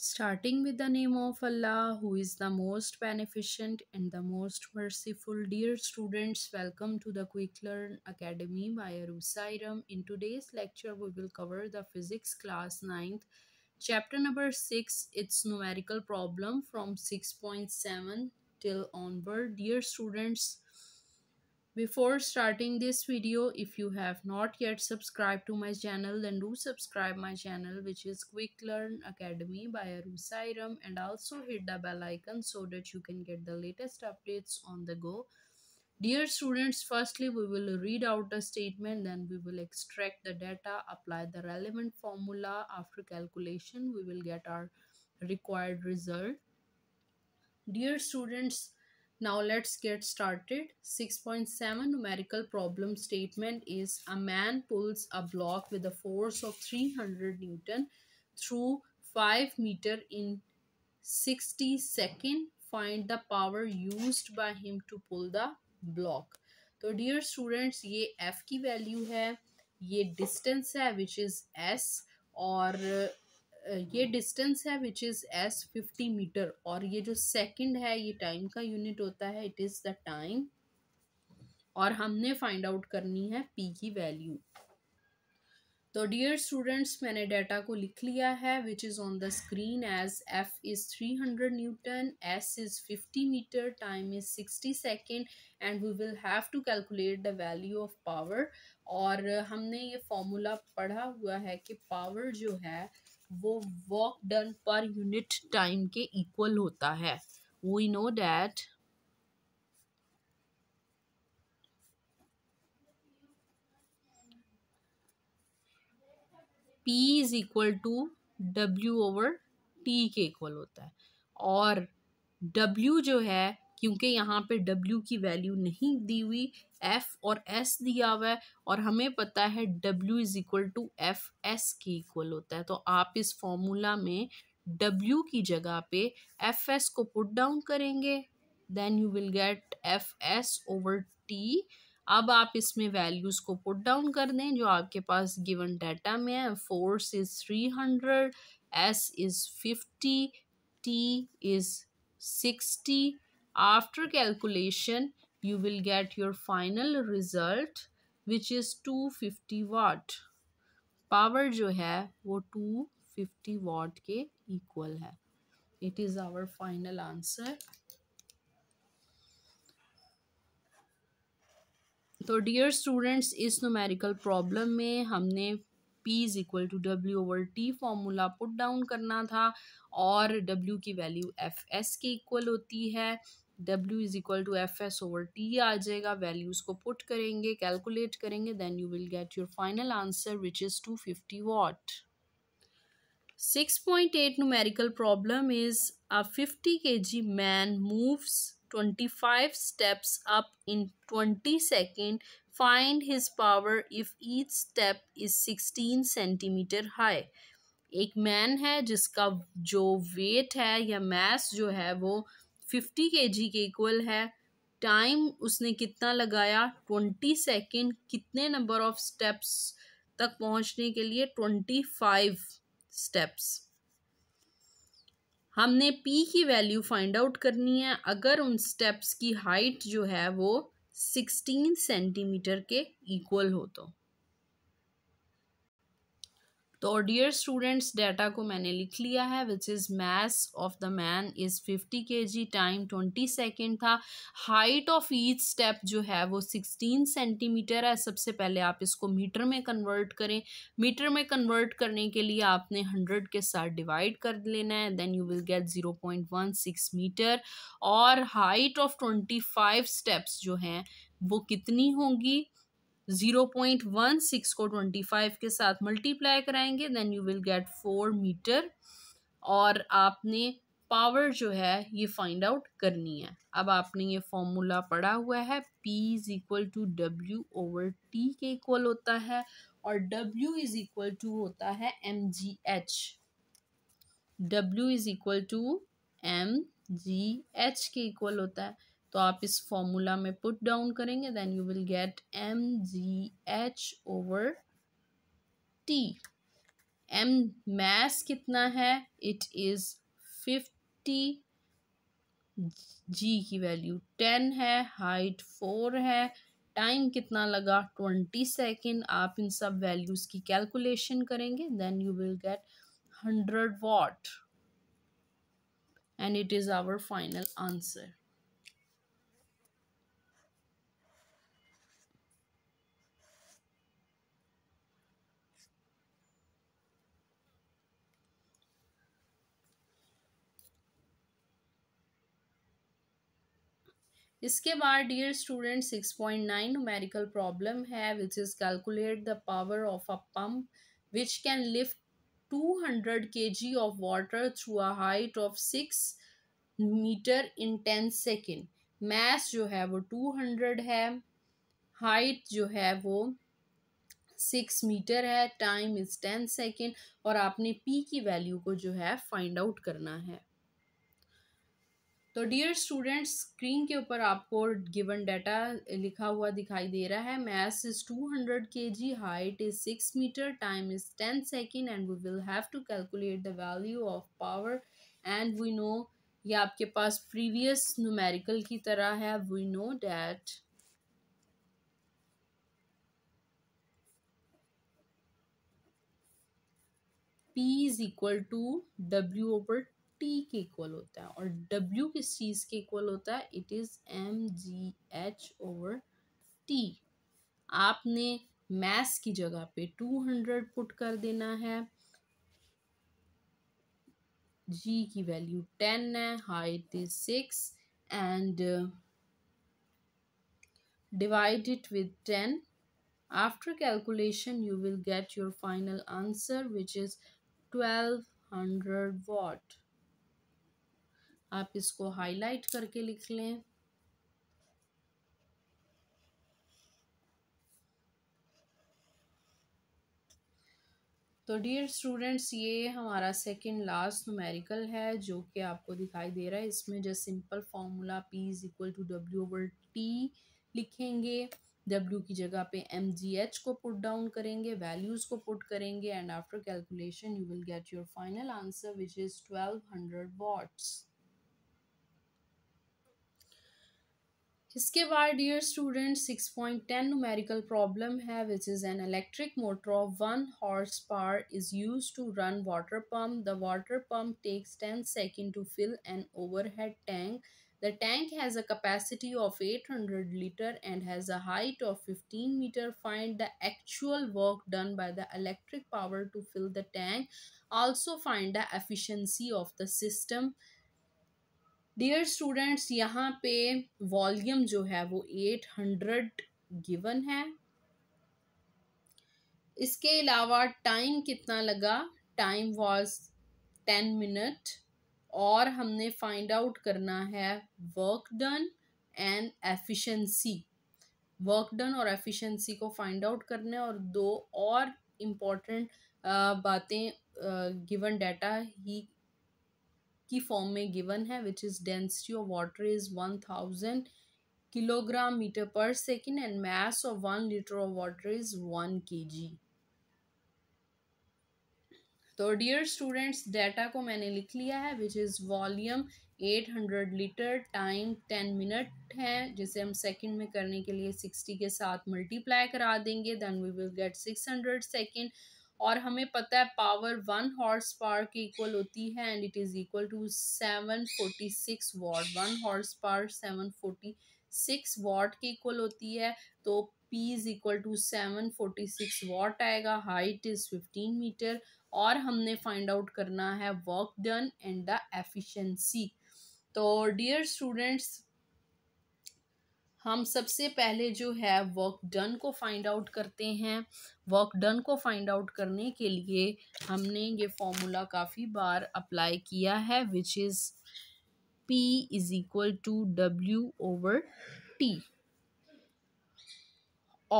Starting with the name of Allah, who is the most beneficent and the most merciful. Dear students, welcome to the Quick Learn Academy by Arusairam. In today's lecture, we will cover the physics class 9th, chapter number 6, its numerical problem from 6.7 till onward. Dear students, before starting this video, if you have not yet subscribed to my channel, then do subscribe my channel which is Quick Learn Academy by Arusairam and also hit the bell icon so that you can get the latest updates on the go. Dear students, firstly we will read out the statement, then we will extract the data, apply the relevant formula. After calculation, we will get our required result. Dear students, Now let's get started. 6.7 numerical problem statement is a man pulls a block with a force of 300 Newton through 5 meter in 60 second. Find the power used by him to pull the block. तो dear students ये f की value है ये distance है which is s और ये distance है which is S fifty metre और ये जो सेकंड है ये टाइम का यूनिट होता है इट इज़ द टाइम और हमने फाइंड आउट करनी है पी की वैल्यू तो डियर स्टूडेंट्स मैंने डाटा को लिख लिया है which is on the screen as F is three hundred newton S is fifty metre time is sixty second and we will have to calculate the value of power और हमने ये formula पढ़ा हुआ है कि पावर जो है वो work done per unit time के इक्वल होता है we know that P is equal to W over T के इक्वल होता है और डब्ल्यू जो है क्योंकि यहाँ पे W की वैल्यू नहीं दी हुई F और S दिया हुआ है और हमें पता है W is equal to F S के इक्वल होता है तो आप इस फॉर्मूला में W की जगह पे एफ एस को पुट डाउन करेंगे then you will get F S over T अब आप इसमें वैल्यूज़ को पुट डाउन कर दें जो आपके पास गिवन डाटा में है force is three hundred S is fifty T is sixty after calculation you will get your final result which is 250 watt power जो है वो 250 watt के इक्वल है it is our final answer तो dear students इस numerical problem में हमने P is equal to W over T formula put down करना था और डब्ल्यू की वैल्यू एफ एस के इक्वल होती है W is equal to F S over T आ जाएगा वैल्यूज़ को पुट करेंगे कैलकुलेट करेंगे then you will get your final answer which is two fifty watt six point eight numerical problem is a fifty K G man moves twenty five steps up in twenty second find his power if each step is sixteen centimetre high एक man है जिसका जो wait है या mess जो है वो fifty K जी के इक्वल है टाइम उसने कितना लगाया ट्वेंटी सेकेंड कितने नंबर ऑफ स्टेप्स तक पहुंचने के लिए ट्वेंटी फाइव स्टेप्स हमने पी की वैल्यू फाइंड आउट करनी है अगर उन स्टेप्स की हाइट जो है वो सिक्सटीन सेंटीमीटर के इक्वल हो तो तो डियर स्टूडेंट्स डाटा को मैंने लिख लिया है which is mass of the man is fifty K G time twenty second था हाइट ऑफ ईच स्टेप जो है वो सिक्सटीन सेंटीमीटर है सबसे पहले आप इसको मीटर में कन्वर्ट करें मीटर में कन्वर्ट करने के लिए आपने हंड्रेड के साथ डिवाइड कर लेना है then you will get zero point one six metre और height of twenty five steps जो हैं वो कितनी होंगी जीरो पॉइंट वन सिक्स को ट्वेंटी फाइव के साथ मल्टीप्लाई कराएंगे then you will get four metre और आपने पावर जो है ये फाइंड आउट करनी है अब आपने ये फॉर्मूला पढ़ा हुआ है P is equal to W over T के इक्वल होता है और W इज़ इक्वल टू होता है M G H W is equal to M G H के इक्वल होता है तो आप इस फॉर्मूला में पुट डाउन करेंगे then you will get M G H over T M mass कितना है इट इज़ फिफ्टी जी की वैल्यू टेन है हाइट फोर है टाइम कितना लगा ट्वेंटी सेकेंड आप इन सब वैल्यूज़ की कैलकुलेशन करेंगे then you will get hundred watt and it is our final answer इसके बाद dear student six point nine numerical problem है which is calculate the power of a pump which can lift two hundred K G of water through a height of six metre in ten second mass जो है वो two hundred है height जो है वो six metre है time is ten second और आपने पी की वैल्यू को जो है फाइंड आउट करना है तो डियर स्टूडेंट्स स्क्रीन के ऊपर आपको गिवन डाटा लिखा हुआ दिखाई दे रहा है mess is two hundred K G height is six metre time is ten second and we will have to calculate the value of power and we know ये आपके पास प्रीवियस न्यूमेरिकल की तरह है we know that P is equal to W over T के equal होता है और डब्ल्यू किस चीज़ के इक्वल होता है it is M G H over T आपने मैस की जगह पे टू हंड्रेड पुट कर देना है जी की वैल्यू टेन है height is six and it with ten after calculation you will get your final answer which is twelve hundred watt आप इसको हाईलाइट करके लिख लें तो डियर स्टूडेंट्स ये हमारा सेकंड लास्ट न्यूमेरिकल है जो कि आपको दिखाई दे रहा है इसमें जो simple formula P is equal to W over T लिखेंगे डब्ल्यू की जगह पे एम जी एच को पुट डाउन करेंगे वैल्यूज़ को पुट करेंगे and after calculation you will get your final answer which is twelve hundred watts इसके बाद dear student six point ten numerical problem है which is an electric motor of one horse power is used to run water pump the water pump takes ten second to fill an overhead tank the tank has a capacity of eight hundred litre and has a height of fifteen metre find the actual work done by the electric power to fill the tank also find the efficiency of the system dear students यहाँ पे volume जो है वो eight hundred given है इसके अलावा time कितना लगा टाइम वॉज टेन मिनट और हमने फाइंड आउट करना है work done and efficiency work done और एफिशिएंसी को फाइंड आउट करने और दो और इम्पॉर्टेंट बातें गिवन डाटा ही की फॉर्म में गिवन है which is density of water is one thousand kilogram metre per second and mass of one litre of water is one K G तो डियर स्टूडेंट्स डेटा को मैंने लिख लिया है which is volume eight hundred litre time ten minute है जिसे हम second में करने के लिए सिक्सटी के साथ मल्टीप्लाई करा देंगे then we will get six hundred second और हमें पता है पावर वन हॉर्स पावर की इक्वल होती है and it is equal to seven forty six watt one horse power seven forty six watt की इक्वल होती है तो P is equal to seven forty six watt आएगा हाइट इज़ फिफ्टीन मीटर और हमने फाइंड आउट करना है work done and the efficiency तो डियर स्टूडेंट्स हम सबसे पहले जो है वर्क डन को फाइंड आउट करते हैं वर्क डन को फाइंड आउट करने के लिए हमने ये फॉर्मूला काफ़ी बार अप्लाई किया है which is P is equal to W over T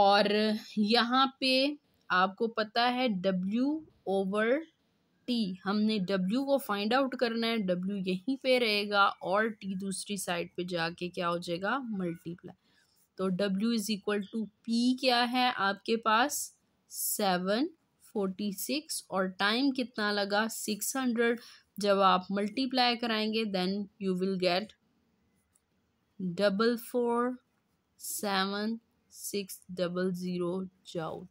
और यहाँ पे आपको पता है डब्ल्यू ओवर टी हमने डब्ल्यू को फाइंड आउट करना है डब्ल्यू यहीं पे रहेगा और टी दूसरी साइड पे जाके क्या हो जाएगा मल्टीप्लाई तो W is equal to P क्या है आपके पास सेवन फोर्टी सिक्स और टाइम कितना लगा सिक्स हंड्रेड जब आप मल्टीप्लाई कराएंगे then you will get double four seven six double zero joule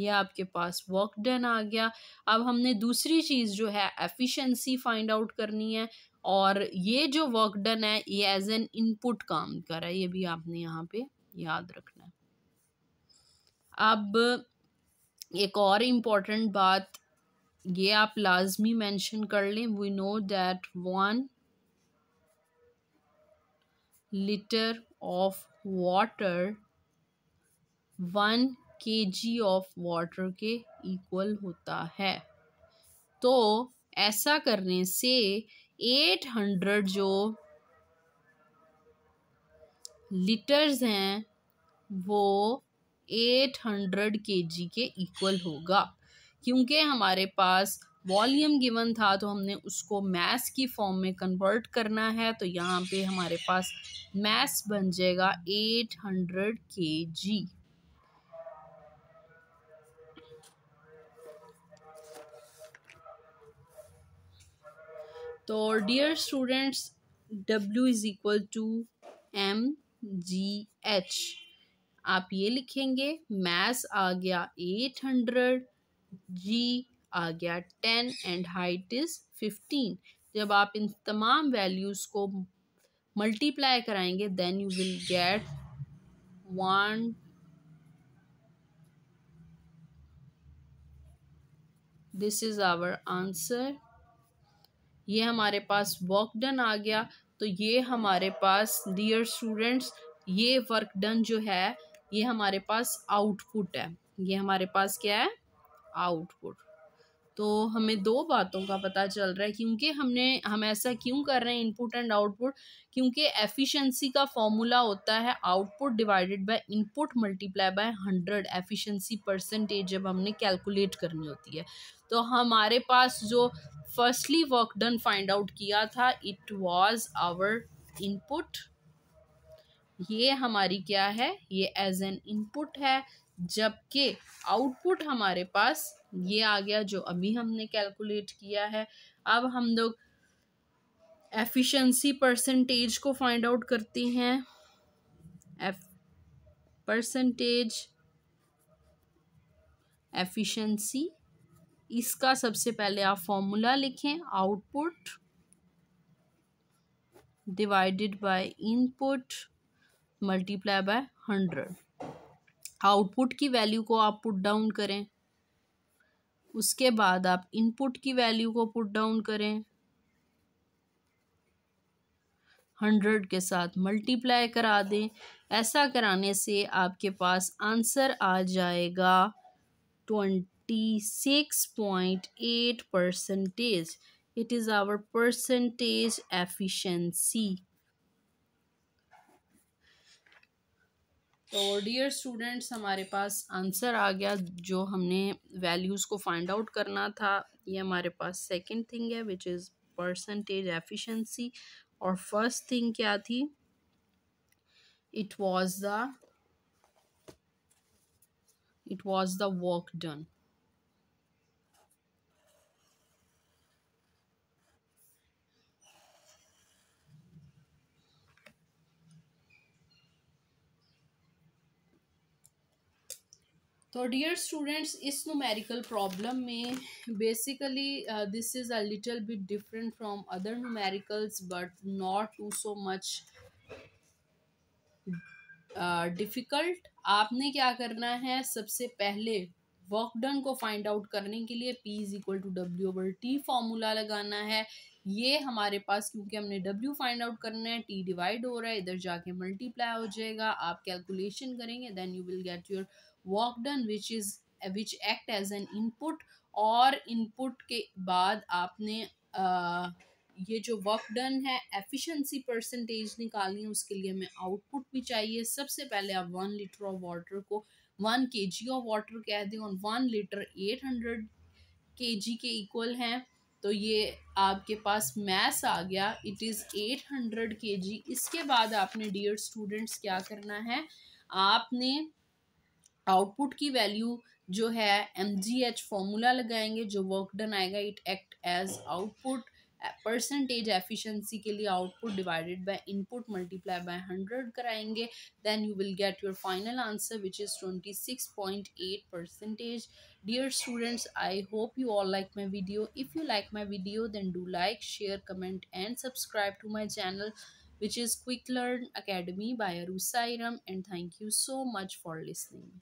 दिया आपके पास वर्क डन आ गया अब हमने दूसरी चीज़ जो है एफिशिएंसी फाइंड आउट करनी है और ये जो वर्क डन है ये एज एन इनपुट काम कर रहा है ये भी आपने यहाँ पे याद रखना है अब एक और इम्पॉर्टेंट बात ये आप लाजमी मेंशन कर लें we know that one litre of water one K G of water के इक्वल होता है तो ऐसा करने से 800 जो लीटर्स हैं वो 800 केजी के इक्वल होगा क्योंकि हमारे पास वॉल्यूम गिवन था तो हमने उसको मैस की फॉर्म में कन्वर्ट करना है तो यहाँ पे हमारे पास मैस बन जाएगा 800 केजी तो dear students W is equal to M G H आप ये लिखेंगे मैस आ गया एट हंड्रेड जी आ गया ten and height is fifteen जब आप इन तमाम वैल्यूज़ को मल्टीप्लाई कराएंगे then you will get one this is our answer ये हमारे पास वर्क डन आ गया तो ये हमारे पास डियर स्टूडेंट्स ये वर्क डन जो है ये हमारे पास आउटपुट है ये हमारे पास क्या है आउटपुट तो हमें दो बातों का पता चल रहा है क्योंकि हमने हम ऐसा क्यों कर रहे हैं इनपुट एंड आउटपुट क्योंकि एफिशिएंसी का फॉर्मूला होता है output divided by input multiply by hundred efficiency percentage जब हमने कैलकुलेट करनी होती है तो हमारे पास जो firstly work done find out किया था इट वॉज आवर इनपुट ये हमारी क्या है ये एज एन इनपुट है जबकि आउटपुट हमारे पास ये आ गया जो अभी हमने कैलकुलेट किया है अब हम लोग एफिशिएंसी परसेंटेज को फाइंड आउट करते हैं परसेंटेज एफिशिएंसी इसका सबसे पहले आप फॉर्मूला लिखें output divided by input multiply by hundred output की वैल्यू को आप पुट डाउन करें उसके बाद आप इनपुट की वैल्यू को पुट डाउन करें हंड्रेड के साथ मल्टीप्लाई करा दें ऐसा कराने से आपके पास आंसर आ जाएगा twenty six point eight percentage it is our percentage efficiency तो डियर स्टूडेंट्स हमारे पास आंसर आ गया जो हमने वैल्यूज़ को फाइंड आउट करना था ये हमारे पास सेकंड थिंग है विच इज़ परसेंटेज एफिशिएंसी और फर्स्ट थिंग क्या थी it was the it was the work done तो डियर स्टूडेंट्स इस नूमेरिकल प्रॉब्लम में basically this is a little bit different from other numericals but not too so much difficult आपने क्या करना है सबसे पहले वर्क डन को फाइंड आउट करने के लिए P is equal to W over T formula लगाना है ये हमारे पास क्योंकि हमने डब्ल्यू फाइंड आउट करना है टी डिवाइड हो रहा है इधर जाके मल्टीप्लाई हो जाएगा आप कैलकुलेशन करेंगे then you will get your work done which is which act as an input और इनपुट के बाद आपने आ, ये जो वर्क डन है एफिशिएंसी परसेंटेज निकालनी है उसके लिए हमें आउटपुट भी चाहिए सबसे पहले आप वन लीटर ऑफ वाटर को one K G of water कह दें और one litre at hundred K जी के इक्वल हैं तो ये आपके पास मैथ्स आ गया it is eight hundred K जी इसके बाद आपने डियर स्टूडेंट्स क्या करना है आपने आउटपुट की वैल्यू जो है एम जी एच फॉर्मूला लगाएंगे जो वर्क डन आएगा it act as output percentage efficiency के लिए output divided by input multiply by hundred कराएंगे then you will get your final answer which is twenty six point eight percentage dear students I hope you all like my video if you like my video then do like share comment and subscribe to my channel which is Quick Learn Academy by Arusa Iram and thank you so much for listening.